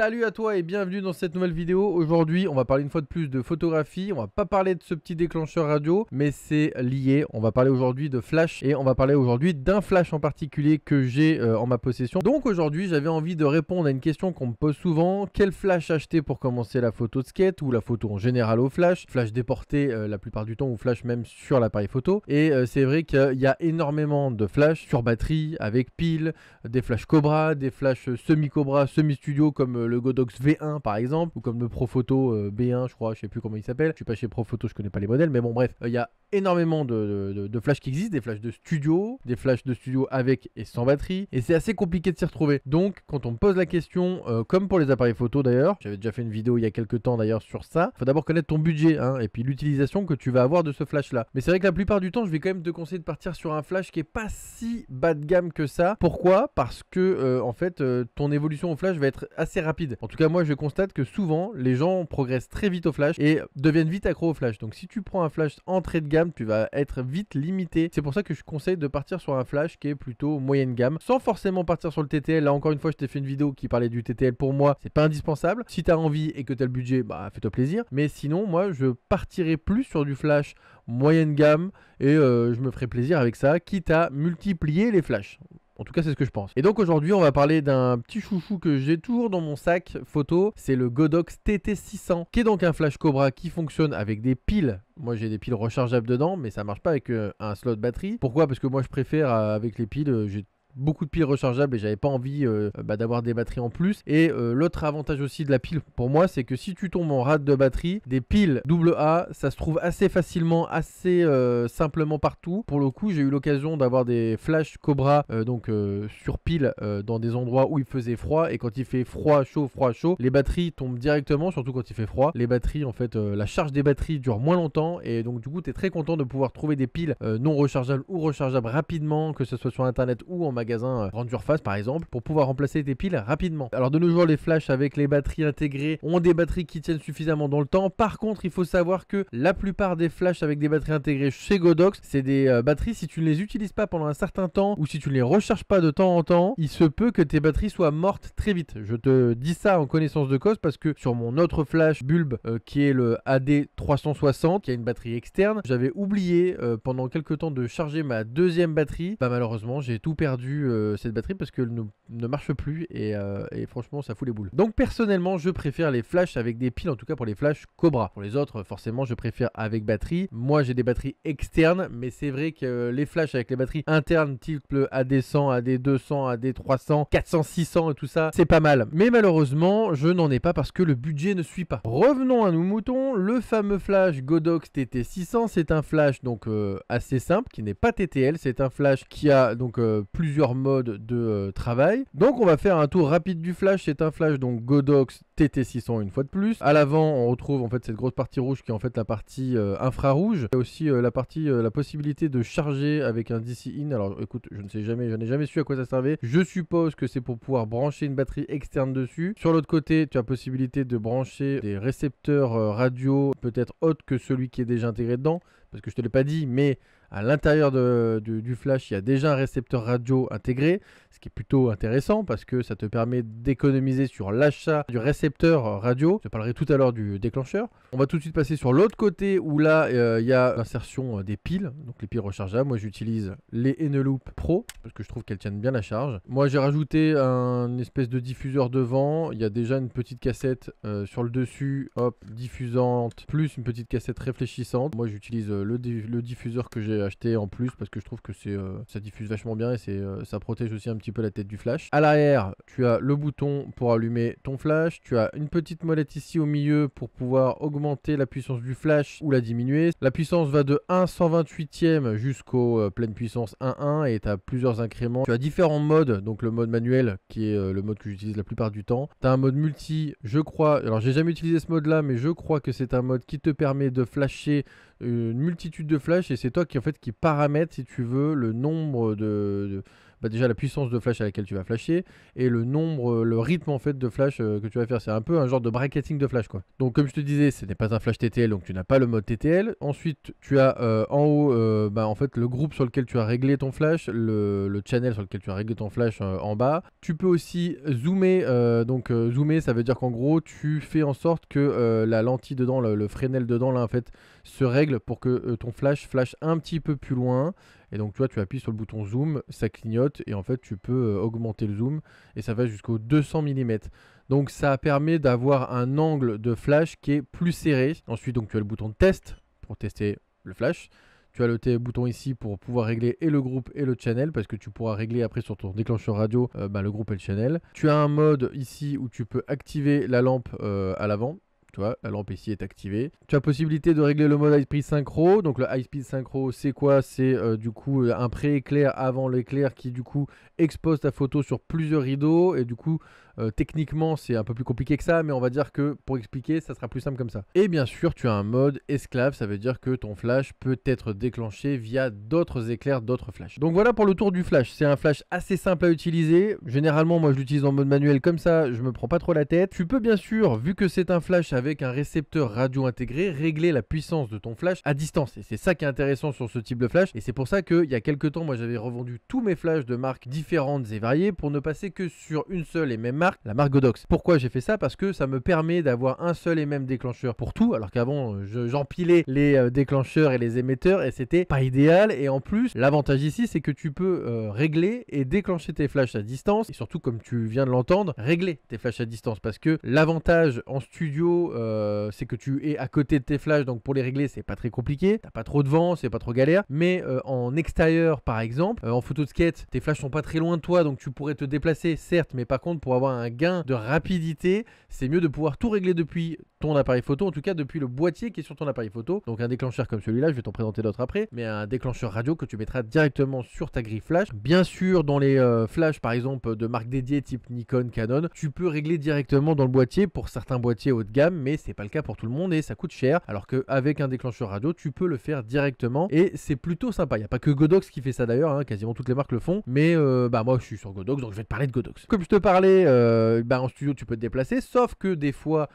Salut à toi et bienvenue dans cette nouvelle vidéo. Aujourd'hui, on va parler une fois de plus de photographie. On va pas parler de ce petit déclencheur radio, mais c'est lié. On va parler aujourd'hui de flash et on va parler aujourd'hui d'un flash en particulier que j'ai euh, en ma possession. Donc aujourd'hui, j'avais envie de répondre à une question qu'on me pose souvent. Quel flash acheter pour commencer la photo de skate ou la photo en général au flash Flash déporté euh, la plupart du temps ou flash même sur l'appareil photo. Et euh, c'est vrai qu'il y a énormément de flash sur batterie, avec pile, des flash Cobra, des flash semi-Cobra, semi-studio comme le Godox V1 par exemple, ou comme le Profoto euh, B1, je crois, je sais plus comment il s'appelle. Je suis pas chez Profoto, je connais pas les modèles, mais bon, bref, euh, il y a énormément de, de, flashs qui existent, des flashs de studio, des flashs de studio avec et sans batterie, et c'est assez compliqué de s'y retrouver. Donc, quand on me pose la question, euh, comme pour les appareils photo d'ailleurs, j'avais déjà fait une vidéo il y a quelques temps d'ailleurs sur ça, faut d'abord connaître ton budget, hein, et puis l'utilisation que tu vas avoir de ce flash là. Mais c'est vrai que la plupart du temps, je vais quand même te conseiller de partir sur un flash qui est pas si bas de gamme que ça. Pourquoi Parce que, en fait, ton évolution au flash va être assez rapide en tout cas, moi, je constate que souvent, les gens progressent très vite au flash et deviennent vite accro au flash. Donc, si tu prends un flash entrée de gamme, tu vas être vite limité. C'est pour ça que je conseille de partir sur un flash qui est plutôt moyenne gamme, sans forcément partir sur le TTL. Là, encore une fois, je t'ai fait une vidéo qui parlait du TTL pour moi. C'est pas indispensable. Si t'as envie et que tu as le budget, bah, fais-toi plaisir. Mais sinon, moi, je partirai plus sur du flash moyenne gamme et euh, je me ferai plaisir avec ça, quitte à multiplier les flashs. En tout cas, c'est ce que je pense. Et donc aujourd'hui, on va parler d'un petit chouchou que j'ai toujours dans mon sac photo. C'est le Godox TT600, qui est donc un flash Cobra qui fonctionne avec des piles moi j'ai des piles rechargeables dedans, mais ça marche pas avec euh, un slot batterie. Pourquoi Parce que moi je préfère euh, avec les piles, euh, beaucoup de piles rechargeables et j'avais pas envie euh, bah, d'avoir des batteries en plus. Et euh, l'autre avantage aussi de la pile pour moi, c'est que si tu tombes en rade de batterie, des piles AA, ça se trouve assez facilement, assez euh, simplement partout. Pour le coup, j'ai eu l'occasion d'avoir des flash Cobra donc sur pile dans des endroits où il faisait froid et quand il fait froid, chaud, froid, chaud, les batteries tombent directement, surtout quand il fait froid. Les batteries, en fait, la charge des batteries dure moins longtemps et donc du coup, tu es très content de pouvoir trouver des piles non rechargeables ou rechargeables rapidement, que ce soit sur internet ou en magasin euh, Face par exemple pour pouvoir remplacer tes piles rapidement. Alors de nos jours les flashs avec les batteries intégrées ont des batteries qui tiennent suffisamment dans le temps. Par contre il faut savoir que la plupart des flashs avec des batteries intégrées chez Godox c'est des euh, batteries si tu ne les utilises pas pendant un certain temps ou si tu ne les recharges pas de temps en temps il se peut que tes batteries soient mortes très vite. Je te dis ça en connaissance de cause parce que sur mon autre flash bulbe euh, qui est le AD360 qui a une batterie externe j'avais oublié pendant quelques temps de charger ma deuxième batterie. Bah malheureusement j'ai tout perdu euh, cette batterie parce qu'elle ne, ne, marche plus euh, et, franchement ça fout les boules. Donc personnellement je préfère les flashs avec des piles, en tout cas pour les flashs Cobra. Pour les autres forcément je préfère avec batterie. Moi j'ai des batteries externes mais c'est vrai que les flashs avec les batteries internes type AD100, AD200, AD300, 400, 600 et tout ça c'est pas mal. Mais malheureusement je n'en ai pas parce que le budget ne suit pas. Revenons à nos moutons, le fameux flash Godox TT600 c'est un flash donc euh, assez simple qui n'est pas TTL, c'est un flash qui a donc plusieurs mode de euh, travail. Donc on va faire un tour rapide du flash. C'est un flash donc Godox TT600 une fois de plus. À l'avant, on retrouve en fait cette grosse partie rouge qui est en fait la partie euh, infrarouge. Il y a aussi euh, la partie, la possibilité de charger avec un DC-in. Alors écoute, je ne sais jamais, je n'ai jamais su à quoi ça servait. Je suppose que c'est pour pouvoir brancher une batterie externe dessus. Sur l'autre côté, tu as possibilité de brancher des récepteurs radio peut-être autres que celui qui est déjà intégré dedans. Parce que je te l'ai pas dit, mais à l'intérieur du, flash, il y a déjà un récepteur radio intégré, ce qui est plutôt intéressant parce que ça te permet d'économiser sur l'achat du récepteur euh, radio. Je parlerai tout à l'heure du déclencheur. On va tout de suite passer sur l'autre côté où là, euh, il y a l'insertion euh, des piles, donc les piles rechargeables. Moi, j'utilise les Eneloop Pro parce que je trouve qu'elles tiennent bien la charge. Moi, j'ai rajouté un espèce de diffuseur devant. Il y a déjà une petite cassette sur le dessus, hop, diffusante, plus une petite cassette réfléchissante. Moi, j'utilise le diffuseur que j'ai acheté en plus parce que je trouve que c'est euh, ça diffuse vachement bien et c'est euh, ça protège aussi un petit peu la tête du flash. À l'arrière, tu as le bouton pour allumer ton flash, tu as une petite molette ici au milieu pour pouvoir augmenter la puissance du flash ou la diminuer. La puissance va de 1 128e jusqu'au euh, pleine puissance 1 et tu as plusieurs incréments. Tu as différents modes, donc le mode manuel qui est le mode que j'utilise la plupart du temps. Tu as un mode multi, je crois, alors j'ai jamais utilisé ce mode là mais je crois que c'est un mode qui te permet de flasher une multitude de flash et c'est toi qui en fait qui paramètre, si tu veux, le nombre de bah, déjà la puissance de flash à laquelle tu vas flasher et le nombre, euh, le rythme en fait de flash euh, que tu vas faire. C'est un peu un genre de bracketing de flash quoi. Donc comme je te disais, ce n'est pas un flash TTL, donc tu n'as pas le mode TTL. Ensuite, tu as euh, en haut bah, en fait le groupe sur lequel tu as réglé ton flash, le, channel sur lequel tu as réglé ton flash en bas. Tu peux aussi zoomer, donc zoomer ça veut dire qu'en gros tu fais en sorte que la lentille dedans, le, le, fresnel dedans là en fait se règle pour que ton flash flash un petit peu plus loin. Et donc, tu vois, tu appuies sur le bouton zoom, ça clignote et en fait, tu peux euh, augmenter le zoom et ça va jusqu'au 200 mm. Donc, ça permet d'avoir un angle de flash qui est plus serré. Ensuite, donc, tu as le bouton test pour tester le flash. Tu as le bouton ici pour pouvoir régler et le groupe et le channel parce que tu pourras régler après sur ton déclencheur radio euh, bah, le groupe et le channel. Tu as un mode ici où tu peux activer la lampe euh, à l'avant tu vois, la lampe ici est activée. Tu as possibilité de régler le mode high speed synchro. Donc le high speed synchro, c'est quoi C'est euh, du coup euh, un pré-éclair avant l'éclair qui du coup expose ta photo sur plusieurs rideaux et du coup euh, techniquement, c'est un peu plus compliqué que ça, mais on va dire que pour expliquer, ça sera plus simple comme ça. Et bien sûr, tu as un mode esclave, ça veut dire que ton flash peut être déclenché via d'autres éclairs, d'autres flashs. Donc voilà pour le tour du flash. C'est un flash assez simple à utiliser. Généralement, moi je l'utilise en mode manuel comme ça, je me prends pas trop la tête. Tu peux bien sûr, vu que c'est un flash avec un récepteur radio intégré, régler la puissance de ton flash à distance. Et c'est ça qui est intéressant sur ce type de flash. Et c'est pour ça qu'il y a quelques temps, moi j'avais revendu tous mes flashs de marques différentes et variées pour ne passer que sur une seule et même marque la marque Godox. Pourquoi j'ai fait ça Parce que ça me permet d'avoir un seul et même déclencheur pour tout, alors qu'avant euh, j'empilais les euh, déclencheurs et les émetteurs et c'était pas idéal. Et en plus, l'avantage ici, c'est que tu peux euh, régler et déclencher tes flashs à distance, et surtout comme tu viens de l'entendre, régler tes flashs à distance, parce que l'avantage en studio, c'est que tu es à côté de tes flashs, donc pour les régler, c'est pas très compliqué, t'as pas trop de vent, c'est pas trop galère, mais en extérieur par exemple, en photo de skate, tes flashs sont pas très loin de toi, donc tu pourrais te déplacer, certes, mais par contre, pour avoir un gain de rapidité, c'est mieux de pouvoir tout régler depuis ton appareil photo, en tout cas depuis le boîtier qui est sur ton appareil photo. Donc un déclencheur comme celui-là, je vais t'en présenter d'autres après, mais un déclencheur radio que tu mettras directement sur ta grille flash. Bien sûr, dans les flash euh, flashs par exemple de marques dédiées type Nikon, Canon, tu peux régler directement dans le boîtier pour certains boîtiers haut de gamme, mais c'est pas le cas pour tout le monde et ça coûte cher. Alors qu'avec un déclencheur radio, tu peux le faire directement et c'est plutôt sympa. Il n'y a pas que Godox qui fait ça d'ailleurs, hein, quasiment toutes les marques le font, mais euh, bah moi je suis sur Godox donc je vais te parler de Godox. Comme je te parlais euh, euh, bah, en studio, tu peux te déplacer. Sauf que des fois,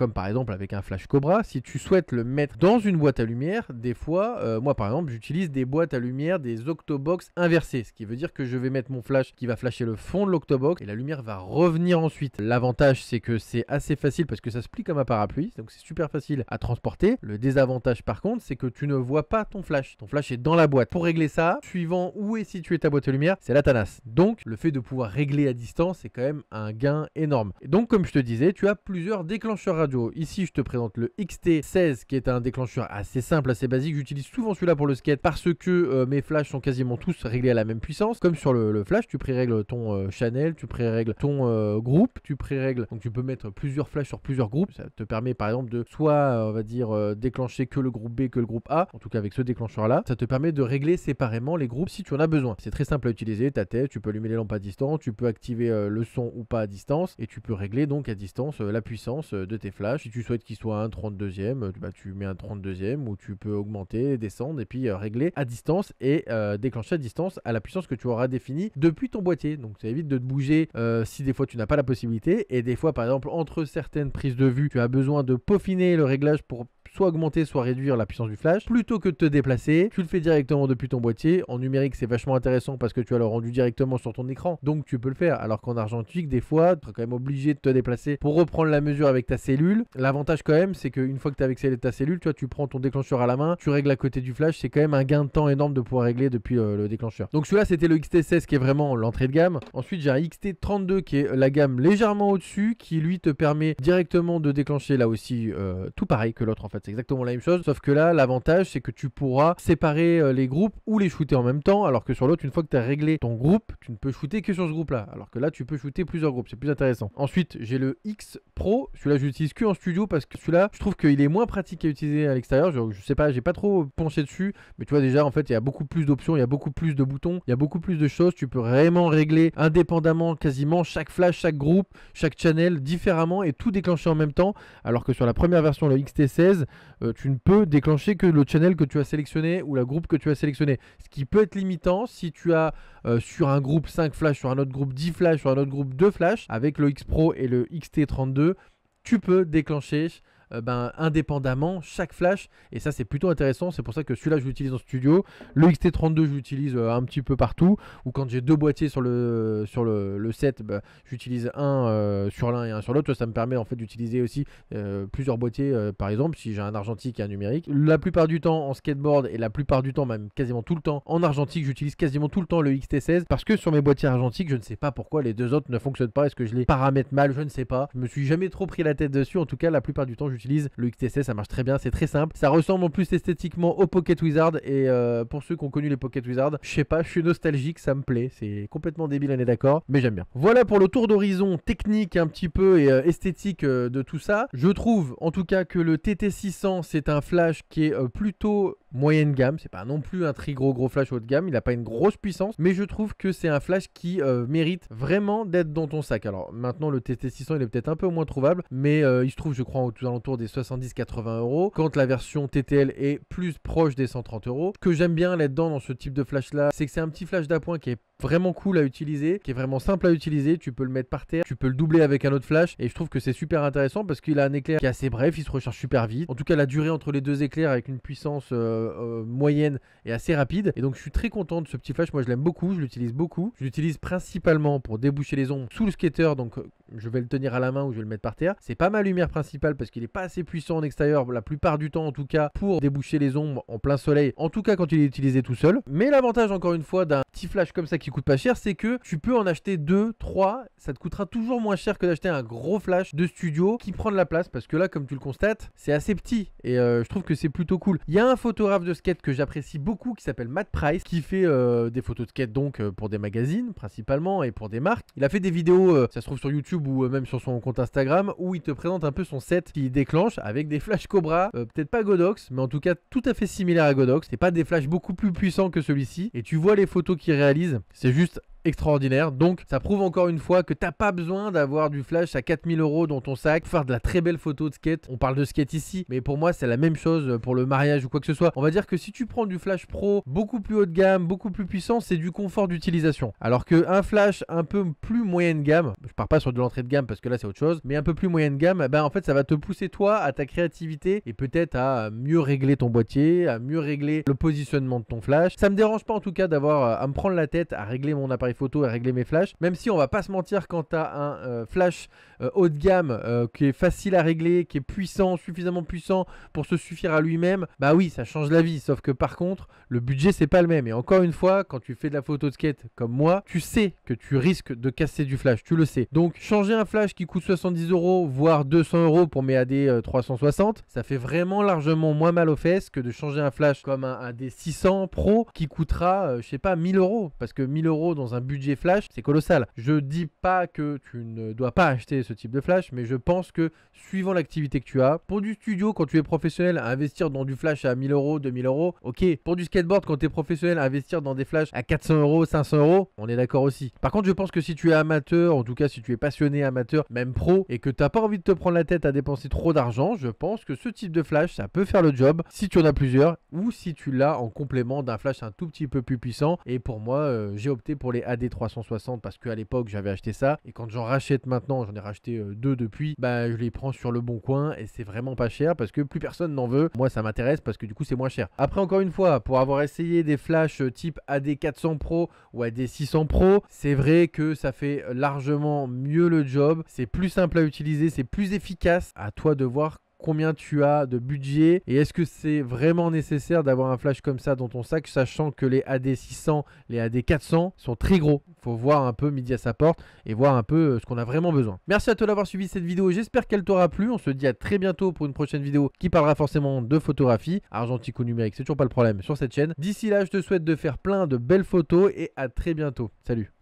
comme par exemple avec un flash Cobra, si tu souhaites le mettre dans une boîte à lumière, des fois, euh, moi par exemple, j'utilise des boîtes à lumière, des octobox inversées, ce qui veut dire que je vais mettre mon flash qui va flasher le fond de l'octobox et la lumière va revenir ensuite. L'avantage, c'est que c'est assez facile parce que ça se plie comme un parapluie, donc c'est super facile à transporter. Le désavantage par contre, c'est que tu ne vois pas ton flash. Ton flash est dans la boîte. Pour régler ça, suivant où est située ta boîte à lumière, c'est la Donc le fait de pouvoir régler à distance, c'est quand même un gain énorme. Et donc comme je te disais, tu as plusieurs déclencheurs radio Ici, je te présente le XT16 qui est un déclencheur assez simple, assez basique. J'utilise souvent celui-là pour le skate parce que euh, mes flashs sont quasiment tous réglés à la même puissance. Comme sur le, flash, tu pré-règles ton euh, channel, tu pré-règles ton euh, groupe, tu pré-règles. Donc tu peux mettre plusieurs flashs sur plusieurs groupes. Ça te permet par exemple de soit, on va dire, déclencher que le groupe B, que le groupe A. En tout cas, avec ce déclencheur-là, ça te permet de régler séparément les groupes si tu en as besoin. C'est très simple à utiliser. Ta tête, tu peux allumer les lampes à distance, tu peux activer le son ou pas à distance et tu peux régler donc à distance la puissance de tes flash. Si tu souhaites qu'il soit un 32e, euh, bah, tu mets un 32e ou tu peux augmenter, descendre et puis euh, régler à distance et euh, déclencher à distance à la puissance que tu auras définie depuis ton boîtier. Donc ça évite de te bouger si des fois tu n'as pas la possibilité et des fois par exemple entre certaines prises de vue tu as besoin de peaufiner le réglage pour soit augmenter, soit réduire la puissance du flash. Plutôt que de te déplacer, tu le fais directement depuis ton boîtier. En numérique, c'est vachement intéressant parce que tu as le rendu directement sur ton écran. Donc tu peux le faire. Alors qu'en argentique, des fois, tu seras quand même obligé de te déplacer pour reprendre la mesure avec ta cellule. L'avantage quand même, c'est qu'une fois que tu as avec ta cellule, tu tu prends ton déclencheur à la main, tu règles à côté du flash. C'est quand même un gain de temps énorme de pouvoir régler depuis euh, le déclencheur. Donc celui-là, c'était le XT16 qui est vraiment l'entrée de gamme. Ensuite, j'ai un XT32 qui est la gamme légèrement au-dessus qui lui te permet directement de déclencher là aussi euh, tout pareil que l'autre en fait exactement la même chose, sauf que là, l'avantage, c'est que tu pourras séparer euh, les groupes ou les shooter en même temps, alors que sur l'autre, une fois que tu as réglé ton groupe, tu ne peux shooter que sur ce groupe-là, alors que là, tu peux shooter plusieurs groupes, c'est plus intéressant. Ensuite, j'ai le X Pro, celui-là, j'utilise que en studio parce que celui-là, je trouve qu'il est moins pratique à utiliser à l'extérieur, je, sais pas, j'ai pas trop penché dessus, mais tu vois déjà, en fait, il y a beaucoup plus d'options, il y a beaucoup plus de boutons, il y a beaucoup plus de choses, tu peux vraiment régler indépendamment quasiment chaque flash, chaque groupe, chaque channel différemment et tout déclencher en même temps, alors que sur la première version, le XT16, euh, tu ne peux déclencher que le channel que tu as sélectionné ou la groupe que tu as sélectionné. Ce qui peut être limitant si tu as euh, sur un groupe 5 flash, sur un autre groupe 10 flash, sur un autre groupe 2 flash, avec le X Pro et le XT32, tu peux déclencher euh, ben, indépendamment chaque flash. Et ça, c'est plutôt intéressant. C'est pour ça que celui-là, je l'utilise en studio. Le XT32, je l'utilise euh, un petit peu partout. Ou quand j'ai deux boîtiers sur le, sur le, set, bah, j'utilise un euh, sur l'un et un sur l'autre. Ça me permet en fait d'utiliser aussi plusieurs boîtiers, par exemple, si j'ai un argentique et un numérique. La plupart du temps en skateboard et la plupart du temps, même quasiment tout le temps en argentique, j'utilise quasiment tout le temps le XT16 parce que sur mes boîtiers argentiques, je ne sais pas pourquoi les deux autres ne fonctionnent pas. Est-ce que je les paramètre mal Je ne sais pas. Je me suis jamais trop pris la tête dessus. En tout cas, la plupart du temps, le XTC, ça marche très bien, c'est très simple. Ça ressemble en plus esthétiquement au Pocket Wizard. Et euh, pour ceux qui ont connu les Pocket Wizard, je sais pas, je suis nostalgique, ça me plaît. C'est complètement débile, on est d'accord, mais j'aime bien. Voilà pour le tour d'horizon technique un petit peu et euh, esthétique euh, de tout ça. Je trouve en tout cas que le TT600, c'est un flash qui est plutôt moyenne gamme. C'est pas non plus un très gros gros flash haut de gamme. Il n'a pas une grosse puissance, mais je trouve que c'est un flash qui mérite vraiment d'être dans ton sac. Alors maintenant, le TT600 il est peut-être un peu moins trouvable, mais il se trouve, je crois, en alentours des 70-80 euros, quand la version TTL est plus proche des 130 euros. Ce que j'aime bien là-dedans dans ce type de flash là, c'est que c'est un petit flash d'appoint qui est vraiment cool à utiliser, qui est vraiment simple à utiliser. Tu peux le mettre par terre, tu peux le doubler avec un autre flash. Et je trouve que c'est super intéressant parce qu'il a un éclair qui est assez bref, il se recharge super vite. En tout cas, la durée entre les deux éclairs avec une puissance euh, euh, moyenne est assez rapide. Et donc, je suis très content de ce petit flash. Moi, je l'aime beaucoup, je l'utilise beaucoup. Je l'utilise principalement pour déboucher les ombres sous le skater. Donc, euh, je vais le tenir à la main ou je vais le mettre par terre. C'est pas ma lumière principale parce qu'il est pas assez puissant en extérieur, la plupart du temps en tout cas, pour déboucher les ombres en plein soleil. En tout cas, quand il est utilisé tout seul. Mais l'avantage, encore une fois, d'un petit flash comme ça qui coûte pas cher, c'est que tu peux en acheter 2, 3, ça te coûtera toujours moins cher que d'acheter un gros flash de studio qui prend de la place parce que là, comme tu le constates, c'est assez petit et euh, je trouve que c'est plutôt cool. Il y a un photographe de skate que j'apprécie beaucoup qui s'appelle Matt Price qui fait euh, des photos de skate donc euh, pour des magazines principalement et pour des marques. Il a fait des vidéos, ça se trouve sur YouTube ou même sur son compte Instagram où il te présente un peu son set qui déclenche avec des flashs Cobra, peut-être pas Godox, mais en tout cas tout à fait similaire à Godox. C'est pas des flashs beaucoup plus puissants que celui-ci et tu vois les photos qu'il réalise. C'est juste extraordinaire. Donc ça prouve encore une fois que t'as pas besoin d'avoir du flash à 4000 euros dans ton sac faire de la très belle photo de skate. On parle de skate ici, mais pour moi c'est la même chose pour le mariage ou quoi que ce soit. On va dire que si tu prends du flash pro beaucoup plus haut de gamme, beaucoup plus puissant, c'est du confort d'utilisation. Alors que un flash un peu plus moyenne gamme, je pars pas sur de l'entrée de gamme parce que là c'est autre chose, mais un peu plus moyenne gamme, eh ben en fait ça va te pousser toi à ta créativité et peut-être à mieux régler ton boîtier, à mieux régler le positionnement de ton flash. Ça me dérange pas en tout cas d'avoir euh, à me prendre la tête à régler mon appareil photos photo et régler mes flashs. Même si on va pas se mentir, quand tu as un euh, flash euh, haut de gamme euh, qui est facile à régler, qui est puissant, suffisamment puissant pour se suffire à lui-même, bah oui, ça change la vie. Sauf que par contre, le budget c'est pas le même. Et encore une fois, quand tu fais de la photo de skate comme moi, tu sais que tu risques de casser du flash, tu le sais. Donc changer un flash qui coûte 70 euros, voire 200 euros pour mes AD 360, ça fait vraiment largement moins mal aux fesses que de changer un flash comme un AD 600 Pro qui coûtera, je sais pas, 1000 euros. Parce que 1000 euros dans un budget flash, c'est colossal. Je dis pas que tu ne dois pas acheter ce type de flash, mais je pense que suivant l'activité que tu as, pour du studio, quand tu es professionnel, investir dans du flash à 1000 euros, 2000 euros, ok. Pour du skateboard, quand tu es professionnel, investir dans des flashs à 400 euros, 500 euros, on est d'accord aussi. Par contre, je pense que si tu es amateur, en tout cas si tu es passionné amateur, même pro, et que tu n'as pas envie de te prendre la tête à dépenser trop d'argent, je pense que ce type de flash, ça peut faire le job si tu en as plusieurs ou si tu l'as en complément d'un flash un tout petit peu plus puissant. Et pour moi, euh, j'ai opté pour les AD360 parce qu'à l'époque j'avais acheté ça. Et quand j'en rachète maintenant, j'en ai racheté euh, deux depuis, bah je les prends sur le bon coin et c'est vraiment pas cher parce que plus personne n'en veut. Moi ça m'intéresse parce que du coup c'est moins cher. Après encore une fois, pour avoir essayé des flashs euh, type AD400 Pro ou AD600 Pro, c'est vrai que ça fait largement mieux le job. C'est plus simple à utiliser, c'est plus efficace. À toi de voir combien tu as de budget et est-ce que c'est vraiment nécessaire d'avoir un flash comme ça dans ton sac, sachant que les AD600, les AD400 sont très gros. Faut voir un peu midi à sa porte et voir un peu euh, ce qu'on a vraiment besoin. Merci à toi d'avoir suivi cette vidéo, j'espère qu'elle t'aura plu. On se dit à très bientôt pour une prochaine vidéo qui parlera forcément de photographie, argentique ou numérique, c'est toujours pas le problème sur cette chaîne. D'ici là, je te souhaite de faire plein de belles photos et à très bientôt. Salut